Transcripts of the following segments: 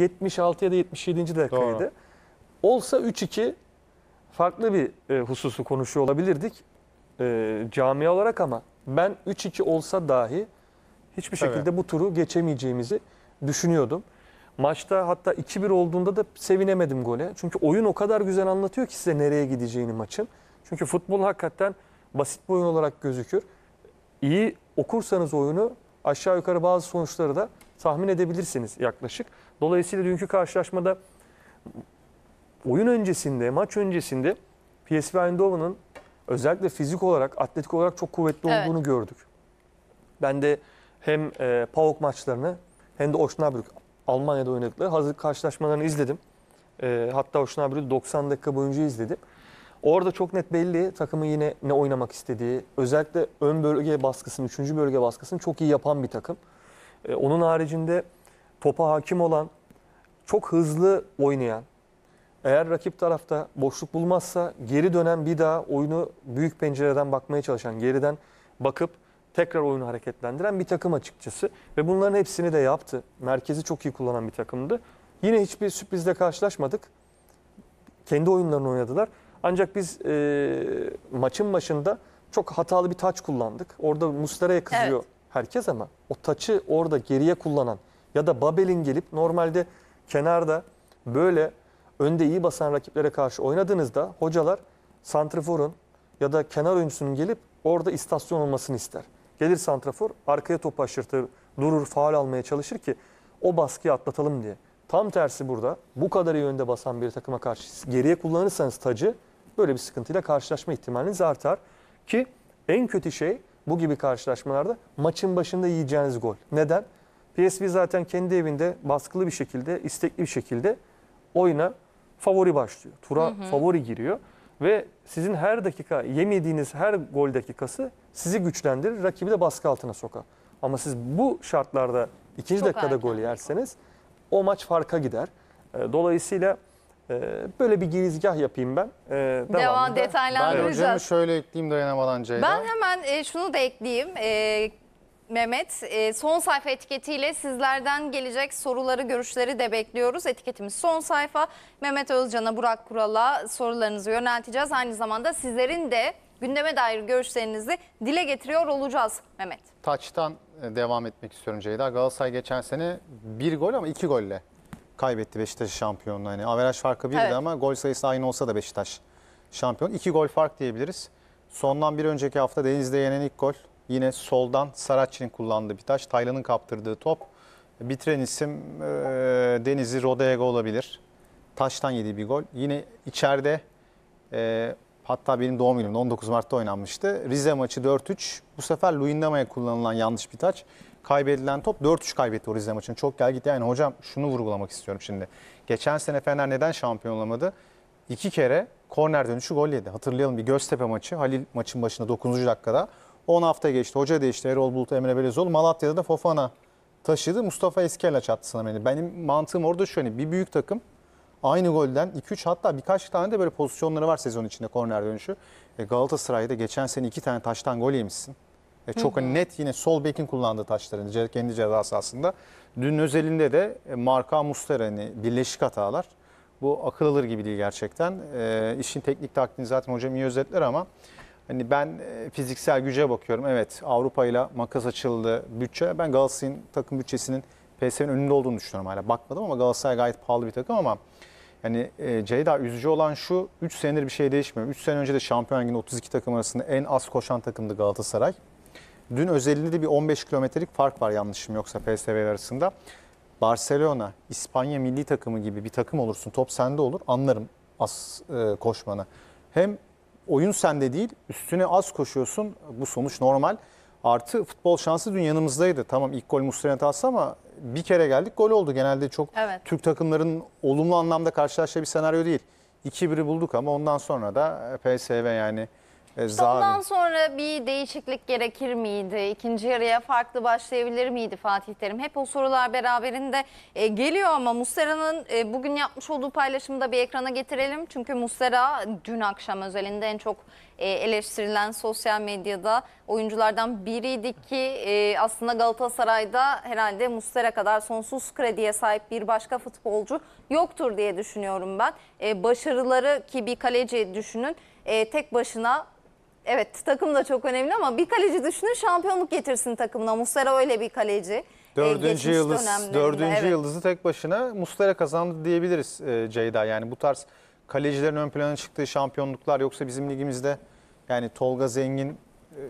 76 ya da 77. dakikaydı. Doğru. Olsa 3-2 farklı bir e, hususu konuşuyor olabilirdik e, camia olarak ama ben 3-2 olsa dahi hiçbir Tabii. şekilde bu turu geçemeyeceğimizi düşünüyordum. Maçta hatta 2-1 olduğunda da sevinemedim gole. Çünkü oyun o kadar güzel anlatıyor ki size nereye gideceğini maçın. Çünkü futbol hakikaten basit bir oyun olarak gözükür. İyi okursanız oyunu aşağı yukarı bazı sonuçları da tahmin edebilirsiniz yaklaşık. Dolayısıyla dünkü karşılaşmada oyun öncesinde, maç öncesinde PSV Eindhoven'ın özellikle fizik olarak, atletik olarak çok kuvvetli evet. olduğunu gördük. Ben de hem e, PAOK maçlarını hem de Osnabrück Almanya'da oynadıkları hazırlık karşılaşmalarını izledim. E, hatta Osnabrück'ü 90 dakika boyunca izledim. Orada çok net belli takımın yine ne oynamak istediği. Özellikle ön bölge baskısını, üçüncü bölge baskısını çok iyi yapan bir takım. Ee, onun haricinde topa hakim olan, çok hızlı oynayan, eğer rakip tarafta boşluk bulmazsa geri dönen bir daha oyunu büyük pencereden bakmaya çalışan, geriden bakıp tekrar oyunu hareketlendiren bir takım açıkçası. Ve bunların hepsini de yaptı. Merkezi çok iyi kullanan bir takımdı. Yine hiçbir sürprizle karşılaşmadık. Kendi oyunlarını oynadılar. Ancak biz e, maçın başında çok hatalı bir taç kullandık. Orada Muslera'ya kızıyor evet. herkes ama o taçı orada geriye kullanan ya da Babel'in gelip normalde kenarda böyle önde iyi basan rakiplere karşı oynadığınızda hocalar santriforun ya da kenar oyuncusunun gelip orada istasyon olmasını ister. Gelir santrafor arkaya top aşırtır, durur, faal almaya çalışır ki o baskıyı atlatalım diye. Tam tersi burada bu kadar iyi önde basan bir takıma karşı geriye kullanırsanız tacı böyle bir sıkıntıyla karşılaşma ihtimaliniz artar. Ki en kötü şey bu gibi karşılaşmalarda maçın başında yiyeceğiniz gol. Neden? PSV zaten kendi evinde baskılı bir şekilde, istekli bir şekilde oyuna favori başlıyor. Tura hı hı. favori giriyor ve sizin her dakika yemediğiniz her gol dakikası sizi güçlendirir, rakibi de baskı altına sokar. Ama siz bu şartlarda ikinci Çok dakikada gol yerseniz o maç farka gider. Dolayısıyla ee, böyle bir girizgah yapayım ben. Ee, devam detaylandıracağız. Ben hocamı şöyle ekleyeyim dayanamadan Ceyda. Ben hemen e, şunu da ekleyeyim. Ee, Mehmet e, son sayfa etiketiyle sizlerden gelecek soruları görüşleri de bekliyoruz. Etiketimiz son sayfa. Mehmet Özcan'a Burak Kural'a sorularınızı yönelteceğiz. Aynı zamanda sizlerin de gündeme dair görüşlerinizi dile getiriyor olacağız Mehmet. Taç'tan e, devam etmek istiyorum Ceyda. Galatasaray geçen sene bir gol ama iki golle kaybetti Beşiktaş şampiyonluğu. Hani averaj farkı birdi Evet. ama gol sayısı aynı olsa da Beşiktaş şampiyon. İki gol fark diyebiliriz. Sondan bir önceki hafta Deniz'de yenen ilk gol. Yine soldan Saracchi'nin kullandığı bir taş. Taylan'ın kaptırdığı top. Bitiren isim e, Deniz'i Rodego olabilir. Taştan yediği bir gol. Yine içeride e, hatta benim doğum günümde 19 Mart'ta oynanmıştı. Rize maçı 4-3. Bu sefer Luindamaya kullanılan yanlış bir taç kaybedilen top 4-3 kaybetti Rize maçını. Çok gel gitti yani hocam şunu vurgulamak istiyorum şimdi. Geçen sene Fener neden şampiyon olamadı? İki kere korner dönüşü gol yedi. Hatırlayalım bir Göztepe maçı Halil maçın başında 9. dakikada. 10 hafta geçti. Hoca değişti. Erol Bulut, Emre Belezoğlu. Malatya'da da Fofana taşıdı. Mustafa Eskerla çattı sana beni. Benim mantığım orada şu şöyle. Hani, bir büyük takım aynı golden 2-3 hatta birkaç tane de böyle pozisyonları var sezon içinde korner dönüşü. E Galatasaray'da geçen sene 2 tane taştan gol yemişsin. E, çok hı hı. net yine sol bekin kullandığı taşların kendi ceza aslında. Dün özelinde de e, Marka Mustera'nın hani birleşik hatalar. Bu akıl alır gibi değil gerçekten. E, işin teknik taktiğini zaten hocam iyi özetler ama hani ben e, fiziksel güce bakıyorum. Evet Avrupa ile makas açıldı bütçe. Ben Galatasaray'ın takım bütçesinin PSV'nin önünde olduğunu düşünüyorum hala. Bakmadım ama Galatasaray gayet pahalı bir takım ama yani e, Ceyda üzücü olan şu 3 senedir bir şey değişmiyor. 3 sene önce de Şampiyon Ligi'nde 32 takım arasında en az koşan takımdı Galatasaray. Dün özelinde bir 15 kilometrelik fark var yanlışım yoksa PSV arasında. Barcelona, İspanya milli takımı gibi bir takım olursun, top sende olur anlarım az e, koşmanı. Hem oyun sende değil, üstüne az koşuyorsun. Bu sonuç normal. Artı futbol şansı dün yanımızdaydı. Tamam ilk gol Mustafa hatası ama bir kere geldik gol oldu. Genelde çok evet. Türk takımların olumlu anlamda karşılaştığı bir senaryo değil. 2-1'i bulduk ama ondan sonra da e, PSV yani e, Sondan sonra bir değişiklik gerekir miydi? İkinci yarıya farklı başlayabilir miydi Fatih Terim? Hep o sorular beraberinde e, geliyor ama Mustera'nın e, bugün yapmış olduğu paylaşımı da bir ekrana getirelim. Çünkü Mustera dün akşam özelinde en çok e, eleştirilen sosyal medyada oyunculardan biriydi ki e, aslında Galatasaray'da herhalde Mustera kadar sonsuz krediye sahip bir başka futbolcu yoktur diye düşünüyorum ben. E, başarıları ki bir kaleci düşünün. E, tek başına evet takım da çok önemli ama bir kaleci düşünün şampiyonluk getirsin takımına. Mustera öyle bir kaleci. E, dördüncü, yıldız, dördüncü evet. yıldızı tek başına Mustera kazandı diyebiliriz e, Ceyda. Yani bu tarz kalecilerin ön plana çıktığı şampiyonluklar yoksa bizim ligimizde yani Tolga Zengin e,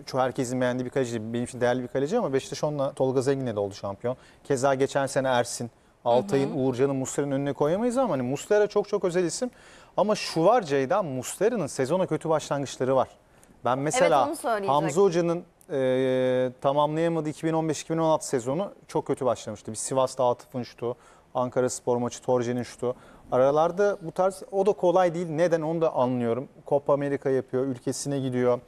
çoğu herkesin beğendiği bir kaleci. Benim için değerli bir kaleci ama Beşiktaş onunla Tolga Zengin'le de oldu şampiyon. Keza geçen sene Ersin, Altay'ın, Uğurcan'ın, Muslera'nın önüne koyamayız ama hani Muslera çok çok özel isim. Ama şu var Ceyda, Muslera'nın sezona kötü başlangıçları var. Ben mesela onu Hamza Hoca'nın e, tamamlayamadığı 2015-2016 sezonu çok kötü başlamıştı. Bir Sivas'ta Atıf'ın şutu, Ankara Spor maçı Torje'nin şutu. Aralarda bu tarz o da kolay değil. Neden onu da anlıyorum. Copa Amerika yapıyor, ülkesine gidiyor.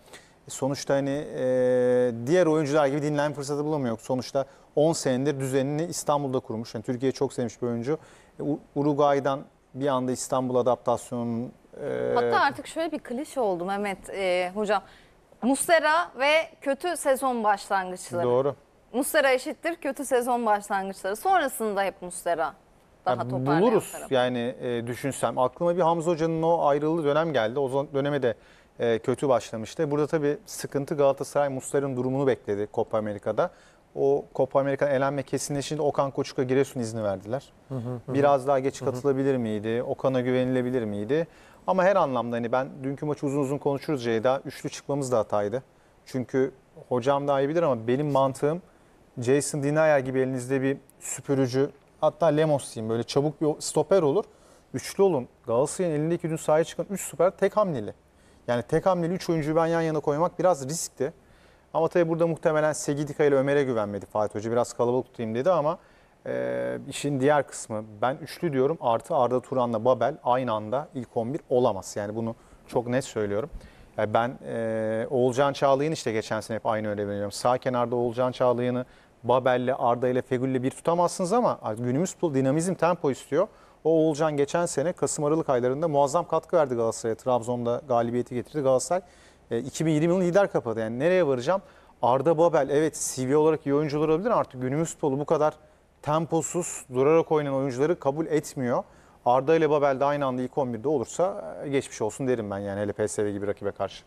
E, sonuçta hani e, diğer oyuncular gibi dinlenme fırsatı bulamıyor. Sonuçta 10 senedir düzenini İstanbul'da kurmuş. Yani Türkiye'yi çok sevmiş bir oyuncu. E, Uruguay'dan bir anda İstanbul adaptasyonunun ee, Hatta artık şöyle bir klişe oldu Mehmet e, Hocam. Mustera ve kötü sezon başlangıçları. Doğru. Mustera eşittir kötü sezon başlangıçları. Sonrasında hep Mustera daha yani toparlayan Buluruz tarafı. yani e, düşünsem. Aklıma bir Hamza Hoca'nın o ayrılığı dönem geldi. O zaman döneme de e, kötü başlamıştı. Burada tabii sıkıntı Galatasaray Muslera'nın durumunu bekledi Copa Amerika'da. O Copa Amerika'dan elenme kesinleşince Okan Koçuk'a Giresun izni verdiler. Hı hı, Biraz daha geç katılabilir hı hı. miydi? Okan'a güvenilebilir miydi? Ama her anlamda hani ben dünkü maçı uzun uzun konuşuruz Ceyda. Üçlü çıkmamız da hataydı. Çünkü hocam daha iyi bilir ama benim mantığım Jason Denier gibi elinizde bir süpürücü hatta Lemos diyeyim böyle çabuk bir stoper olur. Üçlü olun. Galatasaray'ın elindeki dün sahaya çıkan üç süper tek hamleli. Yani tek hamleli üç oyuncuyu ben yan yana koymak biraz riskti. Ama tabii burada muhtemelen Segidika ile Ömer'e güvenmedi Fatih Hoca. Biraz kalabalık tutayım dedi ama e, işin diğer kısmı ben üçlü diyorum artı Arda Turan'la Babel aynı anda ilk 11 olamaz. Yani bunu çok net söylüyorum. Yani ben e, Oğulcan Çağlayan işte geçen sene hep aynı öyle veriyorum. Sağ kenarda Oğulcan Çağlayan'ı Babel'le, Arda'yla, Fegül'le bir tutamazsınız ama günümüz futbol dinamizm, tempo istiyor. O Oğulcan geçen sene Kasım Aralık aylarında muazzam katkı verdi Galatasaray'a. Trabzon'da galibiyeti getirdi. Galatasaray e, 2020 yılını lider kapadı. Yani nereye varacağım? Arda Babel evet CV olarak iyi oyuncular olabilir artık günümüz futbolu bu kadar temposuz durarak oynayan oyuncuları kabul etmiyor. Arda ile Babel de aynı anda ilk 11'de olursa e, geçmiş olsun derim ben yani hele PSV gibi rakibe karşı.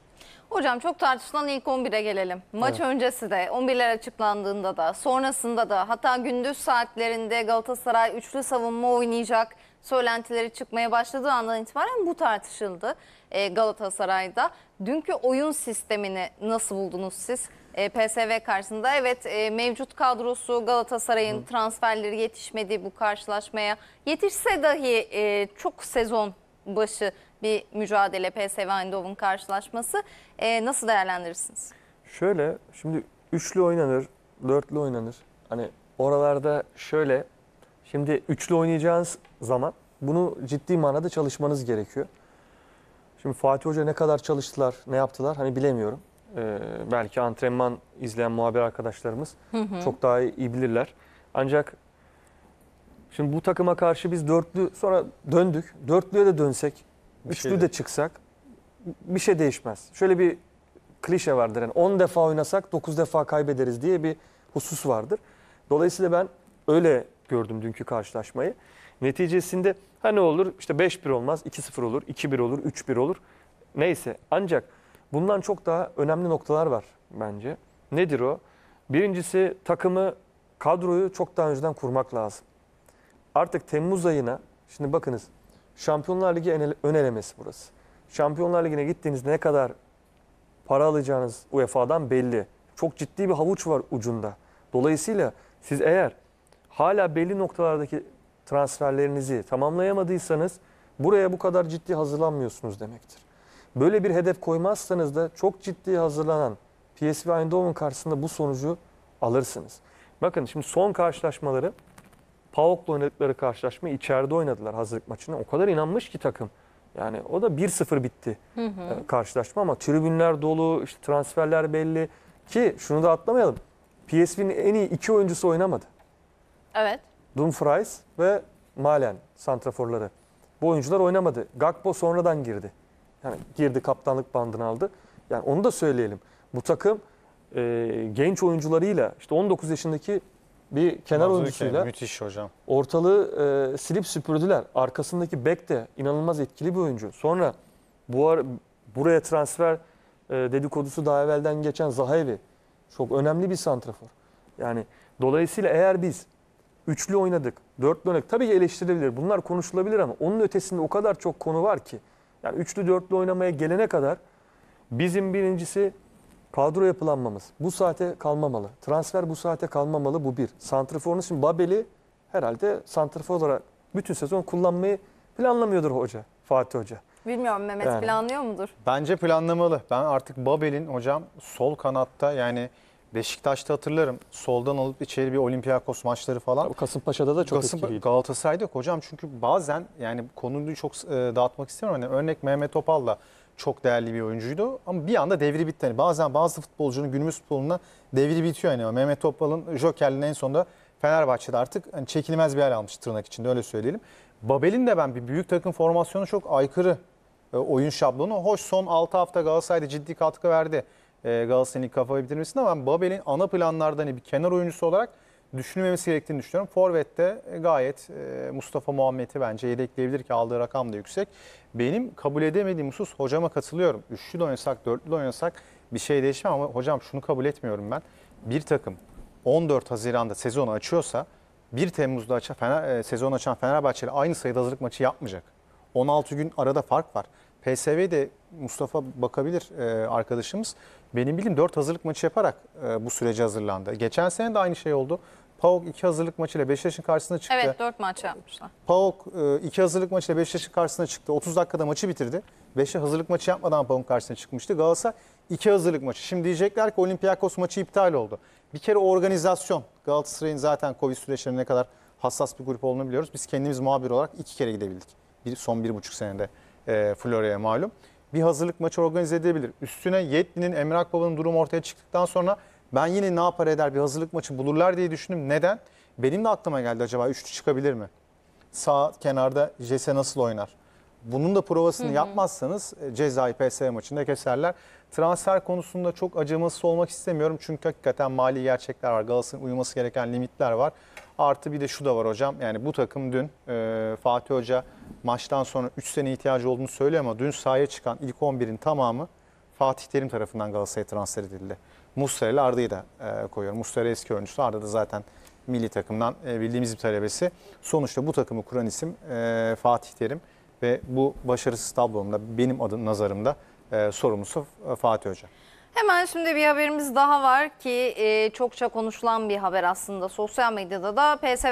Hocam çok tartışılan ilk 11'e gelelim. Maç evet. öncesi de 11'ler açıklandığında da sonrasında da hatta gündüz saatlerinde Galatasaray üçlü savunma oynayacak söylentileri çıkmaya başladığı andan itibaren bu tartışıldı e, Galatasaray'da. Dünkü oyun sistemini nasıl buldunuz siz? E, PSV karşısında evet e, mevcut kadrosu Galatasaray'ın transferleri yetişmedi bu karşılaşmaya. Yetişse dahi e, çok sezon başı bir mücadele PSV Eindhoven karşılaşması. E, nasıl değerlendirirsiniz? Şöyle şimdi üçlü oynanır, dörtlü oynanır. Hani oralarda şöyle Şimdi üçlü oynayacağınız zaman bunu ciddi manada çalışmanız gerekiyor. Şimdi Fatih Hoca ne kadar çalıştılar, ne yaptılar hani bilemiyorum. Ee, belki antrenman izleyen muhabir arkadaşlarımız hı hı. çok daha iyi bilirler. Ancak şimdi bu takıma karşı biz dörtlü sonra döndük. Dörtlüye de dönsek, bir şey üçlü şey de çıksak bir şey değişmez. Şöyle bir klişe vardır. Yani 10 defa oynasak 9 defa kaybederiz diye bir husus vardır. Dolayısıyla ben öyle gördüm dünkü karşılaşmayı. Neticesinde ha ne olur işte 5-1 olmaz, 2-0 olur, 2-1 olur, 3-1 olur. Neyse ancak bundan çok daha önemli noktalar var bence. Nedir o? Birincisi takımı, kadroyu çok daha önceden kurmak lazım. Artık Temmuz ayına, şimdi bakınız Şampiyonlar Ligi ön elemesi burası. Şampiyonlar Ligi'ne gittiğiniz ne kadar para alacağınız UEFA'dan belli. Çok ciddi bir havuç var ucunda. Dolayısıyla siz eğer hala belli noktalardaki transferlerinizi tamamlayamadıysanız buraya bu kadar ciddi hazırlanmıyorsunuz demektir. Böyle bir hedef koymazsanız da çok ciddi hazırlanan PSV Eindhoven karşısında bu sonucu alırsınız. Bakın şimdi son karşılaşmaları PAOK'la oynadıkları karşılaşma içeride oynadılar hazırlık maçına. O kadar inanmış ki takım. Yani o da 1-0 bitti hı hı. E, karşılaşma ama tribünler dolu, işte transferler belli. Ki şunu da atlamayalım. PSV'nin en iyi iki oyuncusu oynamadı. Evet. Dumfries ve Malen santraforları. Bu oyuncular oynamadı. Gakpo sonradan girdi. Yani girdi kaptanlık bandını aldı. Yani onu da söyleyelim. Bu takım e, genç oyuncularıyla işte 19 yaşındaki bir kenar Mazuke, oyuncusuyla müthiş hocam. ortalığı e, silip süpürdüler. Arkasındaki bek de inanılmaz etkili bir oyuncu. Sonra bu ara, buraya transfer e, dedikodusu daha evvelden geçen Zahavi çok önemli bir santrafor. Yani dolayısıyla eğer biz Üçlü oynadık, dörtlü oynadık. Tabii ki eleştirilebilir. Bunlar konuşulabilir ama onun ötesinde o kadar çok konu var ki. Yani üçlü dörtlü oynamaya gelene kadar bizim birincisi kadro yapılanmamız. Bu saate kalmamalı. Transfer bu saate kalmamalı bu bir. Santrafor'un için Babel'i herhalde santrafor olarak bütün sezon kullanmayı planlamıyordur hoca, Fatih Hoca. Bilmiyorum Mehmet Yani. planlıyor mudur? Bence planlamalı. Ben artık Babel'in hocam sol kanatta yani Beşiktaş'ta hatırlarım soldan alıp içeri bir Olympiakos maçları falan. Kasımpaşa'da da çok Kasım, etkiliydi. Galatasaray'da yok hocam çünkü bazen yani konuyu çok e, dağıtmak istemiyorum. Yani örnek Mehmet Topal da çok değerli bir oyuncuydu ama bir anda devri bitti. Yani bazen bazı futbolcunun günümüz futboluna devri bitiyor. Yani Mehmet Topal'ın Joker'in en sonunda Fenerbahçe'de artık hani çekilmez bir hal almış tırnak içinde öyle söyleyelim. Babel'in de ben bir büyük takım formasyonu çok aykırı e, oyun şablonu. Hoş son 6 hafta Galatasaray'da ciddi katkı verdi. E, Galatasaray'ın kafayı bitirmesini ama ben Babel'in ana planlarda hani bir kenar oyuncusu olarak düşünülmemesi gerektiğini düşünüyorum. Forvet'te e, gayet e, Mustafa Muhammed'i bence yedekleyebilir ki aldığı rakam da yüksek. Benim kabul edemediğim husus hocama katılıyorum. Üçlü de oynasak, dörtlü de oynasak bir şey değişmez ama hocam şunu kabul etmiyorum ben. Bir takım 14 Haziran'da sezonu açıyorsa 1 Temmuz'da açan, Fener, sezon açan Fenerbahçe ile aynı sayıda hazırlık maçı yapmayacak. 16 gün arada fark var de Mustafa bakabilir e, arkadaşımız. Benim bildiğim 4 hazırlık maçı yaparak e, bu sürece hazırlandı. Geçen sene de aynı şey oldu. PAOK 2 hazırlık maçıyla Beşiktaş'ın karşısına çıktı. Evet 4 maç yapmışlar. PAOK 2 e, hazırlık maçıyla Beşiktaş'ın karşısına çıktı. 30 dakikada maçı bitirdi. Beşiktaş hazırlık maçı yapmadan PAOK'un karşısına çıkmıştı. Galatasaray 2 hazırlık maçı. Şimdi diyecekler ki Olympiakos maçı iptal oldu. Bir kere organizasyon. Galatasaray'ın zaten Covid süreçlerine ne kadar hassas bir grup olduğunu biliyoruz. Biz kendimiz muhabir olarak iki kere gidebildik. Bir, son bir buçuk senede e, Florya'ya malum. Bir hazırlık maçı organize edebilir. Üstüne Yetli'nin, Emir Akbaba'nın durumu ortaya çıktıktan sonra ben yine ne yapar eder bir hazırlık maçı bulurlar diye düşündüm. Neden? Benim de aklıma geldi acaba üçlü çıkabilir mi? Sağ kenarda Jesse nasıl oynar? Bunun da provasını hı hı. yapmazsanız e, cezayı PS maçında keserler. Transfer konusunda çok acımasız olmak istemiyorum. Çünkü hakikaten mali gerçekler var. Galatasaray'ın uyuması gereken limitler var. Artı bir de şu da var hocam. Yani bu takım dün e, Fatih Hoca maçtan sonra 3 sene ihtiyacı olduğunu söylüyor ama dün sahaya çıkan ilk 11'in tamamı Fatih Terim tarafından Galatasaray'a transfer edildi. Muslera ile Arda'yı da e, koyuyor. Muslera eski oyuncusu. Arda da zaten milli takımdan e, bildiğimiz bir talebesi. Sonuçta bu takımı kuran isim e, Fatih Terim ve bu başarısız tablomda benim adım nazarımda e, sorumlusu e, Fatih Hoca. Hemen şimdi bir haberimiz daha var ki e, çokça konuşulan bir haber aslında sosyal medyada da PSV